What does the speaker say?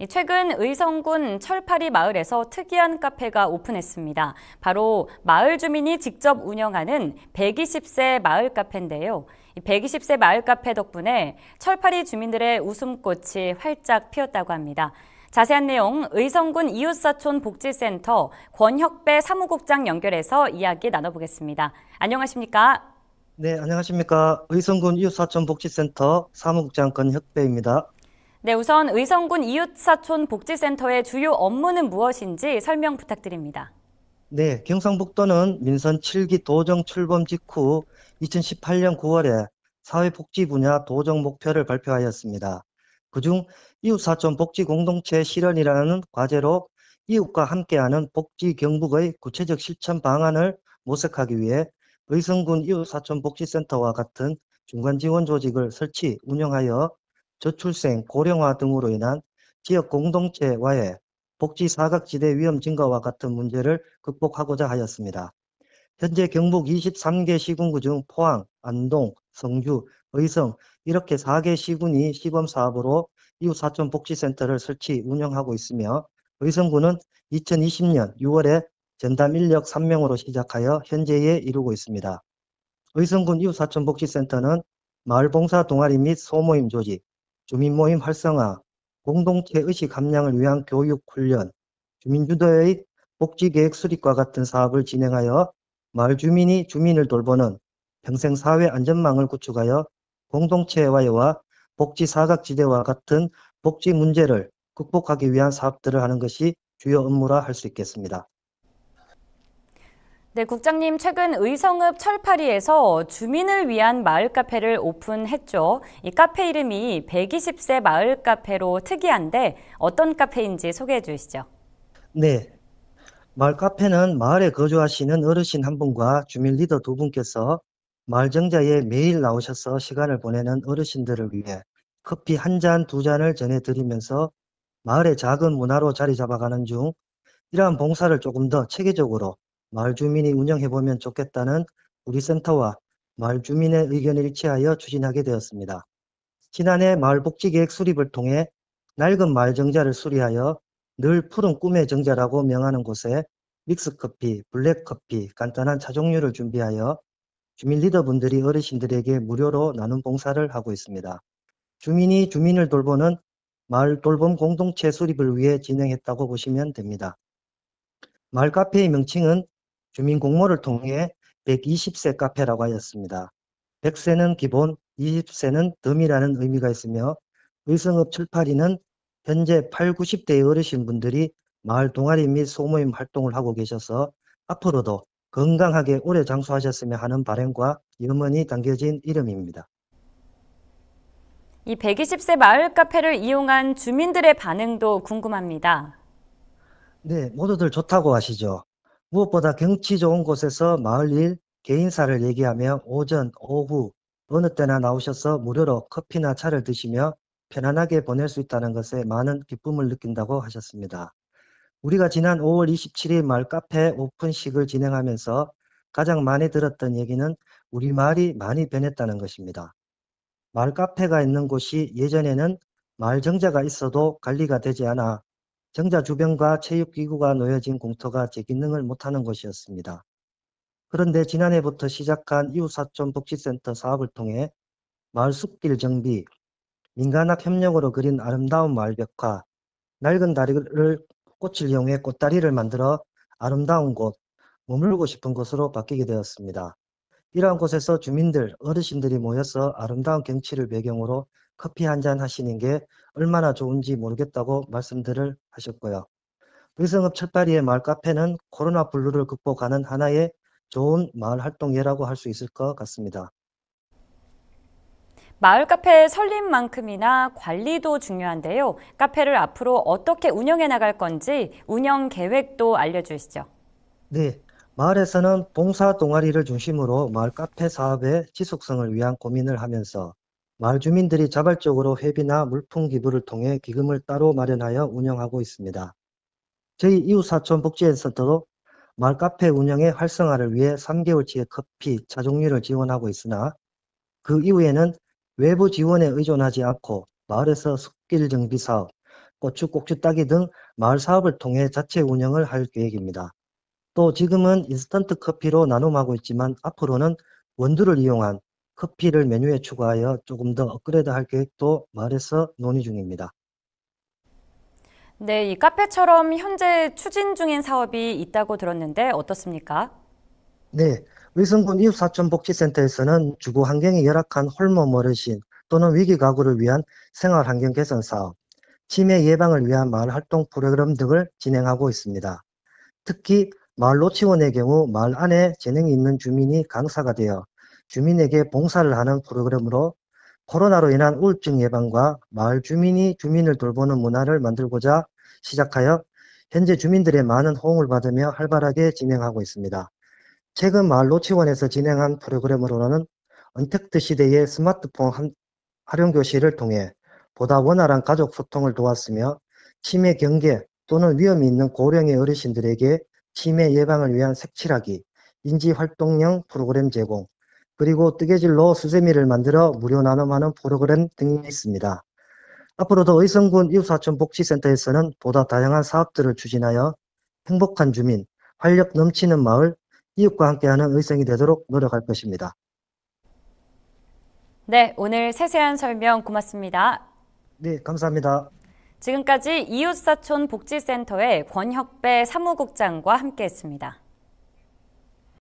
예, 최근 의성군 철파리 마을에서 특이한 카페가 오픈했습니다. 바로 마을 주민이 직접 운영하는 120세 마을 카페인데요. 120세 마을 카페 덕분에 철파리 주민들의 웃음꽃이 활짝 피었다고 합니다. 자세한 내용 의성군 이웃사촌 복지센터 권혁배 사무국장 연결해서 이야기 나눠보겠습니다. 안녕하십니까? 네, 안녕하십니까. 의성군 이웃사촌 복지센터 사무국장 권혁배입니다. 네, 우선 의성군 이웃사촌 복지센터의 주요 업무는 무엇인지 설명 부탁드립니다. 네, 경상북도는 민선 7기 도정 출범 직후 2018년 9월에 사회복지 분야 도정 목표를 발표하였습니다. 그중 이웃사촌 복지 공동체 실현이라는 과제로 이웃과 함께하는 복지 경북의 구체적 실천 방안을 모색하기 위해 의성군 이웃사촌복지센터와 같은 중간 지원 조직을 설치, 운영하여 저출생, 고령화 등으로 인한 지역 공동체와의 복지 사각지대 위험 증가와 같은 문제를 극복하고자 하였습니다. 현재 경북 23개 시군구 중 포항, 안동, 성주, 의성 이렇게 4개 시군이 시범 사업으로 이웃 사촌 복지센터를 설치 운영하고 있으며 의성구는 2020년 6월에 전담 인력 3명으로 시작하여 현재에 이루고 있습니다. 의성군 이웃사촌복지센터는 마을봉사 동아리 및 소모임 조직, 주민 모임 활성화, 공동체 의식 함량을 위한 교육 훈련, 주민주도의 복지계획 수립과 같은 사업을 진행하여 마을 주민이 주민을 돌보는 평생 사회 안전망을 구축하여 공동체와와 복지 사각지대와 같은 복지 문제를 극복하기 위한 사업들을 하는 것이 주요 업무라 할 수 있겠습니다. 네, 국장님 최근 의성읍 철파리에서 주민을 위한 마을 카페를 오픈했죠. 이 카페 이름이 120세 마을 카페로 특이한데 어떤 카페인지 소개해 주시죠. 네. 마을 카페는 마을에 거주하시는 어르신 한 분과 주민 리더 두 분께서 마을 정자에 매일 나오셔서 시간을 보내는 어르신들을 위해 커피 한 잔, 두 잔을 전해 드리면서 마을의 작은 문화로 자리 잡아가는 중 이러한 봉사를 조금 더 체계적으로 마을 주민이 운영해보면 좋겠다는 우리 센터와 마을 주민의 의견을 일치하여 추진하게 되었습니다. 지난해 마을 복지계획 수립을 통해 낡은 마을 정자를 수리하여 늘 푸른 꿈의 정자라고 명하는 곳에 믹스커피, 블랙커피, 간단한 차종류를 준비하여 주민 리더분들이 어르신들에게 무료로 나눔 봉사를 하고 있습니다. 주민이 주민을 돌보는 마을 돌봄 공동체 수립을 위해 진행했다고 보시면 됩니다. 마을 카페의 명칭은 주민 공모를 통해 120세 카페라고 하였습니다. 100세는 기본, 20세는 덤이라는 의미가 있으며 의성읍 철파리는 현재 8, 90대의 어르신분들이 마을 동아리 및 소모임 활동을 하고 계셔서 앞으로도 건강하게 오래 장수하셨으면 하는 바램과 염원이 담겨진 이름입니다. 이 120세 마을 카페를 이용한 주민들의 반응도 궁금합니다. 네, 모두들 좋다고 하시죠. 무엇보다 경치 좋은 곳에서 마을 일, 개인사를 얘기하며 오전, 오후, 어느 때나 나오셔서 무료로 커피나 차를 드시며 편안하게 보낼 수 있다는 것에 많은 기쁨을 느낀다고 하셨습니다. 우리가 지난 5월 27일 말 카페 오픈식을 진행하면서 가장 많이 들었던 얘기는 우리 말이 많이 변했다는 것입니다. 마을 카페가 있는 곳이 예전에는 마을 정자가 있어도 관리가 되지 않아 정자 주변과 체육기구가 놓여진 공터가 제 기능을 못하는 것이었습니다. 그런데 지난해부터 시작한 이웃사촌 복지센터 사업을 통해 마을 숲길 정비, 민간학 협력으로 그린 아름다운 마을 벽화, 낡은 다리를 꽃을 이용해 꽃다리를 만들어 아름다운 곳, 머물고 싶은 곳으로 바뀌게 되었습니다. 이러한 곳에서 주민들, 어르신들이 모여서 아름다운 경치를 배경으로 커피 한잔 하시는 게 얼마나 좋은지 모르겠다고 말씀들을 하셨고요. 의성읍 철파리의 마을 카페는 코로나 블루를 극복하는 하나의 좋은 마을 활동 이라고할 수 있을 것 같습니다. 마을 카페 설립만큼이나 관리도 중요한데요. 카페를 앞으로 어떻게 운영해 나갈 건지 운영 계획도 알려주시죠. 네. 마을에서는 봉사 동아리를 중심으로 마을 카페 사업의 지속성을 위한 고민을 하면서 마을 주민들이 자발적으로 회비나 물품 기부를 통해 기금을 따로 마련하여 운영하고 있습니다. 저희 이웃사촌 복지센터도 마을 카페 운영의 활성화를 위해 3개월치의 커피, 차 종류를 지원하고 있으나 그 이후에는 외부 지원에 의존하지 않고 마을에서 숲길 정비 사업, 고추 꼭지 따기 등 마을 사업을 통해 자체 운영을 할 계획입니다. 또 지금은 인스턴트 커피로 나눔하고 있지만 앞으로는 원두를 이용한 커피를 메뉴에 추가하여 조금 더 업그레이드할 계획도 말해서 논의 중입니다. 네, 이 카페처럼 현재 추진 중인 사업이 있다고 들었는데 어떻습니까? 네, 위성군 이웃사촌복지센터에서는 주거 환경이 열악한 홀몸 어르신 또는 위기 가구를 위한 생활 환경 개선 사업, 치매 예방을 위한 마을 활동 프로그램 등을 진행하고 있습니다. 특히 마을 노치원의 경우 마을 안에 재능이 있는 주민이 강사가 되어 주민에게 봉사를 하는 프로그램으로 코로나로 인한 우울증 예방과 마을 주민이 주민을 돌보는 문화를 만들고자 시작하여 현재 주민들의 많은 호응을 받으며 활발하게 진행하고 있습니다. 최근 마을 노치원에서 진행한 프로그램으로는 언택트 시대의 스마트폰 활용 교실을 통해 보다 원활한 가족 소통을 도왔으며 치매 경계 또는 위험이 있는 고령의 어르신들에게 치매 예방을 위한 색칠하기, 인지활동형 프로그램 제공, 그리고 뜨개질로 수세미를 만들어 무료 나눔하는 프로그램 등이 있습니다. 앞으로도 의성군 이웃사촌 복지센터에서는 보다 다양한 사업들을 추진하여 행복한 주민, 활력 넘치는 마을, 이웃과 함께하는 의성이 되도록 노력할 것입니다. 네, 오늘 세세한 설명 고맙습니다. 네, 감사합니다. 지금까지 이웃사촌 복지센터의 권혁배 사무국장과 함께했습니다.